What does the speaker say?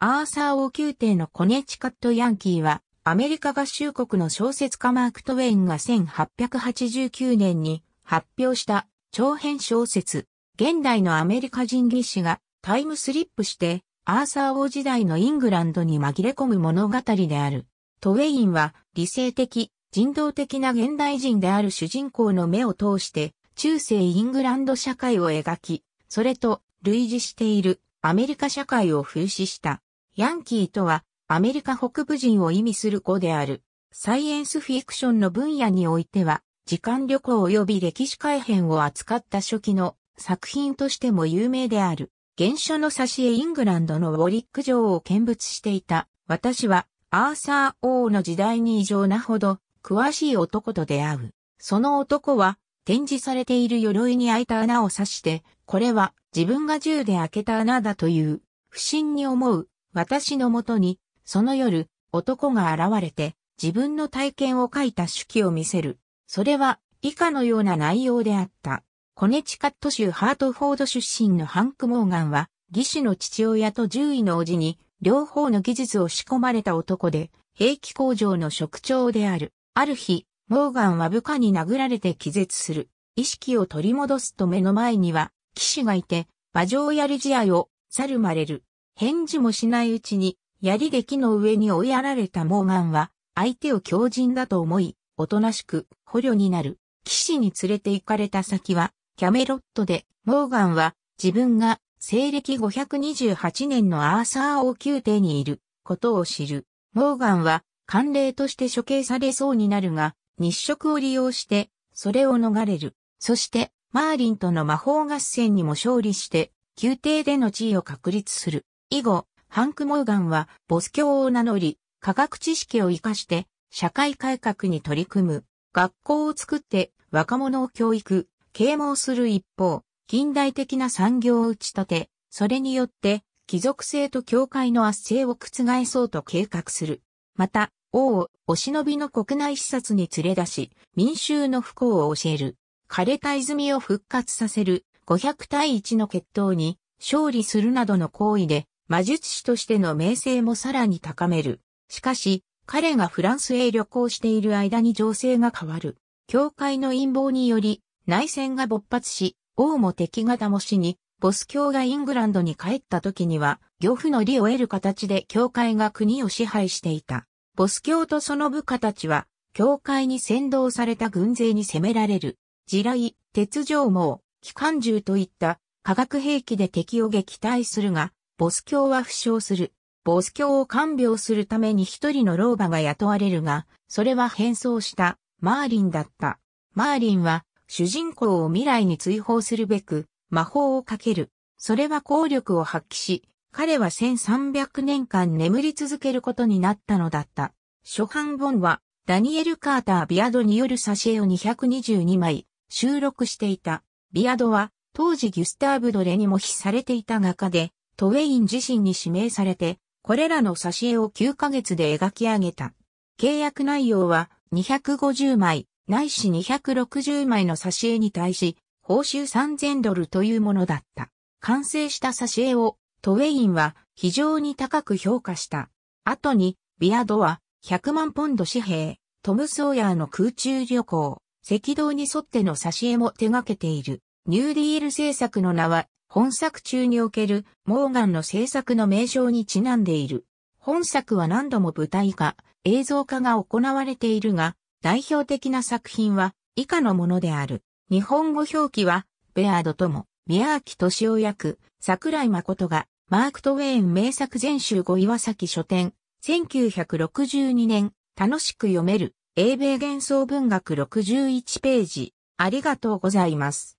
アーサー王宮廷のコネチカットヤンキーは、アメリカ合衆国の小説家マーク・トウェインが1889年に発表した長編小説、現代のアメリカ人技師がタイムスリップしてアーサー王時代のイングランドに紛れ込む物語である。トウェインは理性的、人道的な現代人である主人公の目を通して中世イングランド社会を描き、それと類似しているアメリカ社会を風刺した。ヤンキーとは、アメリカ北部人を意味する語である。サイエンスフィクションの分野においては、時間旅行及び歴史改変を扱った初期の作品としても有名である。原書の挿絵イングランドのウォリック城を見物していた。私は、アーサー王の時代に異常なほど、詳しい男と出会う。その男は、展示されている鎧に開いた穴を刺して、これは自分が銃で開けた穴だという、不審に思う私のもとに、その夜、男が現れて、自分の体験を書いた手記を見せる。それは、以下のような内容であった。コネチカット州ハートフォード出身のハンク・モーガンは、義士の父親と獣医の叔父に、両方の技術を仕込まれた男で、兵器工場の職長である。ある日、モーガンは部下に殴られて気絶する。意識を取り戻すと目の前には、騎士がいて、馬上やり試合を、去るまれる。返事もしないうちに、槍で木の上に追いやられたモーガンは、相手を強靭だと思い、おとなしく捕虜になる。騎士に連れて行かれた先は、キャメロットで、モーガンは自分が西暦528年のアーサー王宮廷にいることを知る。モーガンは慣例として処刑されそうになるが、日食を利用して、それを逃れる。そして、マーリンとの魔法合戦にも勝利して、宮廷での地位を確立する。以後、ハンク・モーガンはボス教を名乗り、科学知識を活かして社会改革に取り組む。学校を作って若者を教育、啓蒙する一方、近代的な産業を打ち立て、それによって貴族性と教会の圧政を覆そうと計画する。また、王をお忍びの国内視察に連れ出し、民衆の不幸を教える。枯れた泉を復活させる500対1の決闘に勝利するなどの行為で魔術師としての名声もさらに高める。しかし、彼がフランスへ旅行している間に情勢が変わる。教会の陰謀により、内戦が勃発し、王も敵方も死に、ボス教がイングランドに帰った時には、漁夫の利を得る形で教会が国を支配していた。ボス教とその部下たちは、教会に先導された軍勢に攻められる。地雷、鉄条網、機関銃といった化学兵器で敵を撃退するが、ボス教は負傷する。ボス教を看病するために一人の老婆が雇われるが、それは変装したマーリンだった。マーリンは主人公を未来に追放するべく魔法をかける。それは効力を発揮し、彼は1300年間眠り続けることになったのだった。初版本はダニエル・カーター・ビアドによる挿絵を222枚収録していた。ビアドは当時ギュスターブ・ドレにも比されていた画家で、トウェイン自身に指名されて、これらの挿絵を9ヶ月で描き上げた。契約内容は250枚、ないし260枚の挿絵に対し、報酬3000ドルというものだった。完成した挿絵をトウェインは非常に高く評価した。後に、ビアドは100万ポンド紙幣、トム・ソーヤーの空中旅行、赤道に沿っての挿絵も手掛けている。ニューディール制作の名は本作中におけるモーガンの制作の名称にちなんでいる。本作は何度も舞台化、映像化が行われているが、代表的な作品は以下のものである。日本語表記は、ベアードとも、宮脇敏夫役、桜井誠が、マーク・トウェイン名作全集後岩崎書店、1962年、楽しく読める、英米幻想文学61ページ。ありがとうございます。